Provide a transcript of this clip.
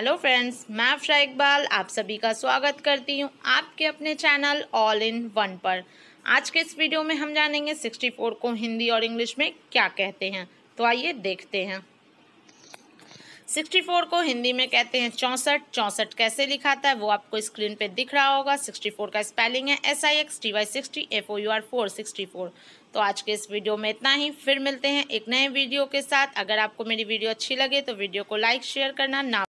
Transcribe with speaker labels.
Speaker 1: hello friends मैं अफरा इकबाल आप सभी का स्वागत करती हूँ आपके अपने चैनल ऑल इन वन पर आज के इस वीडियो में हम जानेंगे 64 को हिंदी और इंग्लिश में क्या कहते हैं तो आइए देखते हैं 64 को हिंदी में कहते हैं चौंसठ चौंसठ कैसे लिखाता है वो आपको स्क्रीन पे दिख रहा होगा 64 का स्पेलिंग है S I X T Y sixty F O U R four sixty four तो आज के इस वीडियो में इतना ही फिर मिलते हैं एक नए वीडियो के साथ अगर आपको मेरी वीडियो अच्छी लगे तो वीडियो को लाइक शेयर करना ना